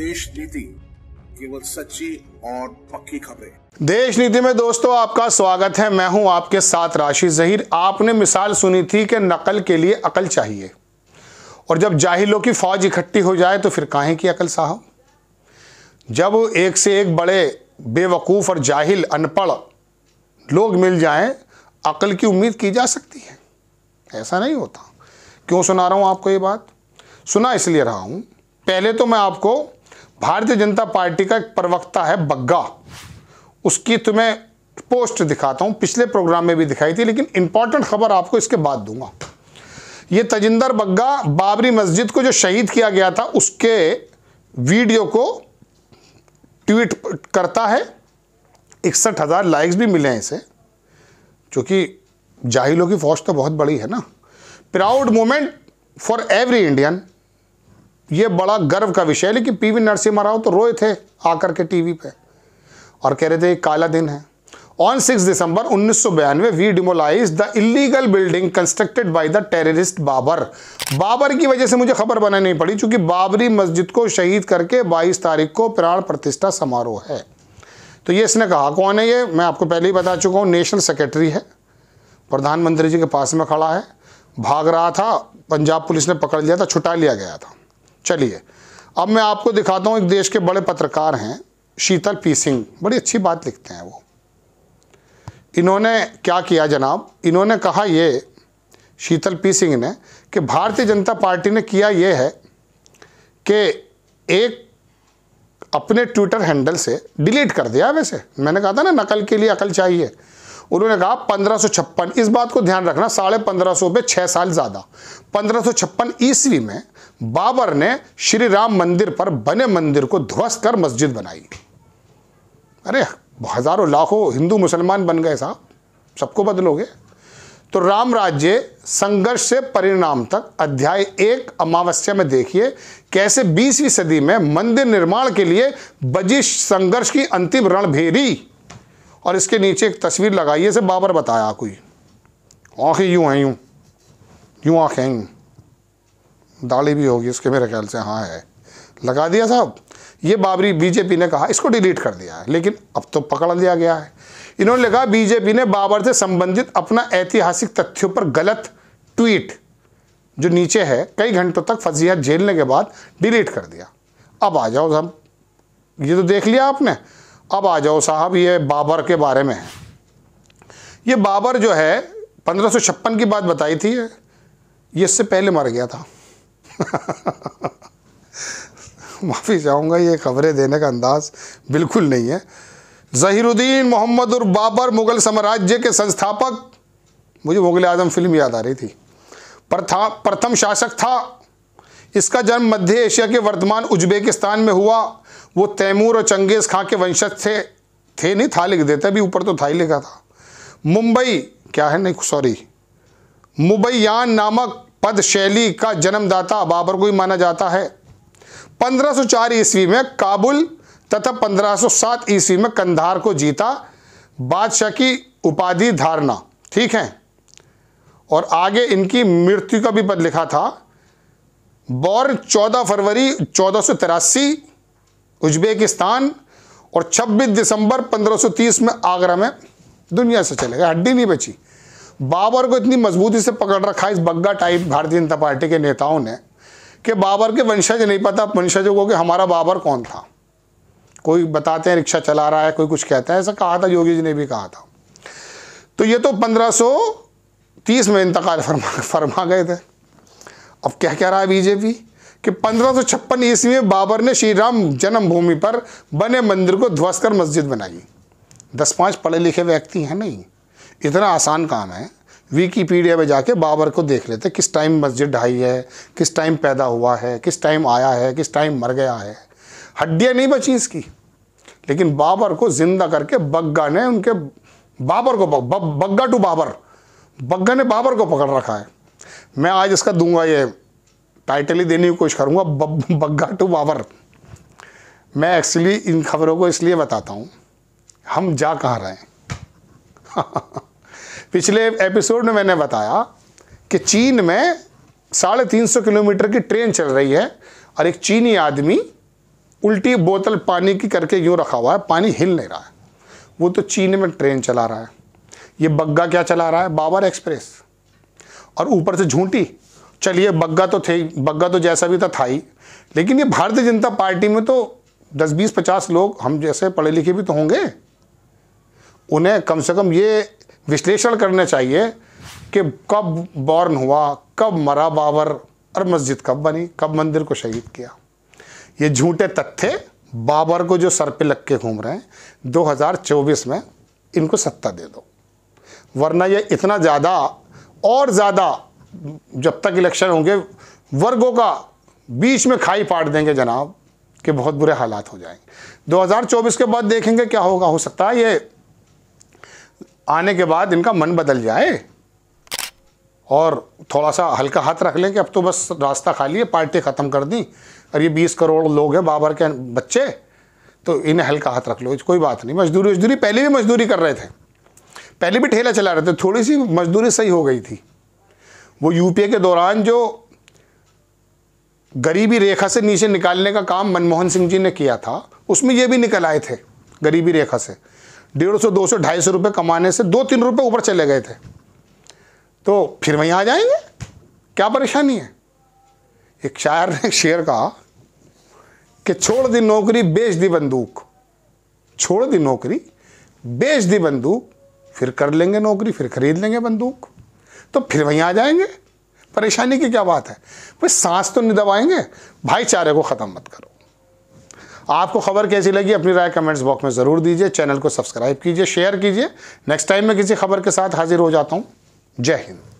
देश नीति केवल सच्ची और पक्की खबरें देश नीति में दोस्तों आपका स्वागत है मैं हूं आपके साथ राशि जहीर आपने मिसाल सुनी थी कि नकल के लिए अकल चाहिए और जब जाहिलों की फौज इकट्ठी हो जाए तो फिर काहे की अकल साहब जब एक से एक बड़े बेवकूफ़ और जाहिल अनपढ़ लोग मिल जाएं अकल की उम्मीद की जा सकती है ऐसा नहीं होता क्यों सुना रहा हूं आपको ये बात सुना इसलिए रहा हूं पहले तो मैं आपको भारतीय जनता पार्टी का एक प्रवक्ता है बग्गा उसकी तुम्हें पोस्ट दिखाता हूं पिछले प्रोग्राम में भी दिखाई थी लेकिन इंपॉर्टेंट खबर आपको इसके बाद दूंगा ये तजिंदर बग्गा बाबरी मस्जिद को जो शहीद किया गया था उसके वीडियो को ट्वीट करता है इकसठ हज़ार लाइक्स भी मिले हैं इसे क्योंकि जाहिलों की फौज तो बहुत बड़ी है ना proud moment for every Indian ये बड़ा गर्व का विषय है लेकिन वी नरसिम्हा राव तो रोए थे आकर के टीवी पे और कह रहे थे काला दिन है ऑन सिक्स दिसंबर उन्नीस we demolish the illegal building constructed by the terrorist Babar Babar की वजह से मुझे खबर बनानी पड़ी चूंकि बाबरी मस्जिद को शहीद करके 22 तारीख को प्राण प्रतिष्ठा समारोह है तो ये इसने कहा कौन है ये मैं आपको पहले ही बता चुका हूँ नेशनल सेक्रेटरी है प्रधानमंत्री जी के पास में खड़ा है भाग रहा था पंजाब पुलिस ने पकड़ लिया था छुटा लिया गया था चलिए अब मैं आपको दिखाता हूँ एक देश के बड़े पत्रकार हैं शीतल पी सिंह बड़ी अच्छी बात लिखते हैं वो इन्होंने क्या किया जनाब इन्होंने कहा ये शीतल पी सिंह ने कि भारतीय जनता पार्टी ने किया ये है कि एक अपने ट्विटर हैंडल से डिलीट कर दिया वैसे मैंने कहा था ना नकल के लिए अकल चाहिए उन्होंने कहा पंद्रह इस बात को ध्यान रखना साढ़े पंद्रह सौ पे छः साल ज़्यादा पंद्रह ईस्वी में बाबर ने श्री राम मंदिर पर बने मंदिर को ध्वस्त कर मस्जिद बनाई अरे हज़ारों लाखों हिंदू मुसलमान बन गए साहब सबको बदलोगे तो राम राज्य संघर्ष से परिणाम तक अध्याय एक अमावस्या में देखिए कैसे 20वीं सदी में मंदिर निर्माण के लिए बजिश संघर्ष की अंतिम रणभेरी और इसके नीचे एक तस्वीर लगाई है बाबर बताया कोई आँखें यूँ हैं यूँ यूँ आँखें यूँ दाढ़ी भी होगी उसके मेरे ख्याल से हाँ है लगा दिया साहब ये बाबरी बीजेपी ने कहा इसको डिलीट कर दिया है लेकिन अब तो पकड़ लिया गया है इन्होंने लिखा बीजेपी ने बाबर से संबंधित अपना ऐतिहासिक तथ्यों पर गलत ट्वीट जो नीचे है कई घंटों तक फजीहत झेलने के बाद डिलीट कर दिया अब आ जाओ साहब ये तो देख लिया आपने अब आ जाओ साहब ये बाबर के बारे में ये बाबर जो है पंद्रह की बात बताई थी ये इससे पहले मर गया था माफ़ी चाहूँगा ये खबरें देने का अंदाज बिल्कुल नहीं है जहीरुद्दीन मोहम्मद और बाबर मुग़ल साम्राज्य के संस्थापक मुझे मुग़ल आजम फिल्म याद आ रही थी प्रथा प्रथम शासक था इसका जन्म मध्य एशिया के वर्तमान उज्बेकिस्तान में हुआ वो तैमूर और चंगेज़ खां के वंशज थे थे नहीं था लिख देते अभी ऊपर तो था ही लिखा था मुंबई क्या है नहीं सॉरी मुबैयान नामक पद शैली का जन्मदाता बाबर को ही माना जाता है 1504 ईस्वी में काबुल तथा 1507 ईस्वी में कंधार को जीता बादशाह की उपाधि धारणा ठीक है और आगे इनकी मृत्यु का भी पद लिखा था बौर 14 फरवरी चौदह उज्बेकिस्तान और 26 दिसंबर 1530 में आगरा में दुनिया से चले गए हड्डी नहीं बची बाबर को इतनी मजबूती से पकड़ रखा इस बग्गा टाइप भारतीय जनता पार्टी के नेताओं ने कि बाबर के वंशज नहीं पता वंशजों को कि हमारा बाबर कौन था कोई बताते हैं रिक्शा चला रहा है कोई कुछ कहता है ऐसा कहा था योगी जी ने भी कहा था तो ये तो 1530 में इंतकाल फरमा फरमा गए थे अब क्या कह रहा है बीजेपी कि पंद्रह सौ छप्पन ईस्वी में बाबर ने श्री राम जन्मभूमि पर बने मंदिर को ध्वस कर मस्जिद बनाई दस पाँच पढ़े लिखे व्यक्ति हैं नहीं इतना आसान काम है विकीपीडिया में जाके बाबर को देख लेते किस टाइम मस्जिद ढाई है किस टाइम पैदा हुआ है किस टाइम आया है किस टाइम मर गया है हड्डियाँ नहीं बची इसकी लेकिन बाबर को जिंदा करके बग्गा ने उनके बाबर को बग्गा टू बाबर बग्गा ने बाबर को पकड़ रखा है मैं आज इसका दूंगा ये टाइटल ही देने की कोशिश करूँगा बग्गा टू बाबर मैं एक्चुअली इन खबरों को इसलिए बताता हूँ हम जा कहाँ रहे हैं पिछले एपिसोड में मैंने बताया कि चीन में साढ़े तीन सौ किलोमीटर की ट्रेन चल रही है और एक चीनी आदमी उल्टी बोतल पानी की करके यूँ रखा हुआ है पानी हिल नहीं रहा है वो तो चीन में ट्रेन चला रहा है ये बग्गा क्या चला रहा है बाबर एक्सप्रेस और ऊपर से झूठी चलिए बग्गा तो थे बग्गा तो जैसा भी था था ही लेकिन ये भारतीय जनता पार्टी में तो 10 बीस पचास लोग हम जैसे पढ़े लिखे भी तो होंगे उन्हें कम से कम ये विश्लेषण करना चाहिए कि कब बॉर्न हुआ कब मरा बाबर और मस्जिद कब बनी कब मंदिर को शहीद किया ये झूठे तथ्य बाबर को जो सर पे लग के घूम रहे हैं 2024 में इनको सत्ता दे दो वरना ये इतना ज़्यादा और ज़्यादा जब तक इलेक्शन होंगे वर्गों का बीच में खाई पाट देंगे जनाब कि बहुत बुरे हालात हो जाएंगे 2024 के बाद देखेंगे क्या होगा हो सकता है ये आने के बाद इनका मन बदल जाए और थोड़ा सा हल्का हाथ रख लें कि अब तो बस रास्ता खाली है पार्टी ख़त्म कर दी और ये बीस करोड़ लोग हैं बाबर के बच्चे तो इन्हें हल्का हाथ रख लो कोई बात नहीं मजदूरी वजदूरी पहले भी मजदूरी कर रहे थे पहले भी ठेला चला रहे थे थोड़ी सी मजदूरी सही हो गई थी वो यूपीए के दौरान जो गरीबी रेखा से नीचे निकालने का काम मनमोहन सिंह जी ने किया था उसमें ये भी निकल आए थे गरीबी रेखा से डेढ़ सौ दो सौ ढाई सौ रुपये कमाने से दो तीन रुपये ऊपर चले गए थे तो फिर वहीं आ जाएंगे क्या परेशानी है एक शायर ने एक शेर कहा कि छोड़ दी नौकरी बेच दी बंदूक छोड़ दी नौकरी बेच दी बंदूक फिर कर लेंगे नौकरी फिर खरीद लेंगे बंदूक तो फिर वहीं आ जाएंगे परेशानी की क्या बात है भाई सांस तो नहीं दबाएंगे भाईचारे को ख़त्म मत करो आपको खबर कैसी लगी अपनी राय कमेंट्स बॉक्स में ज़रूर दीजिए चैनल को सब्सक्राइब कीजिए शेयर कीजिए नेक्स्ट टाइम मैं किसी खबर के साथ हाजिर हो जाता हूँ जय हिंद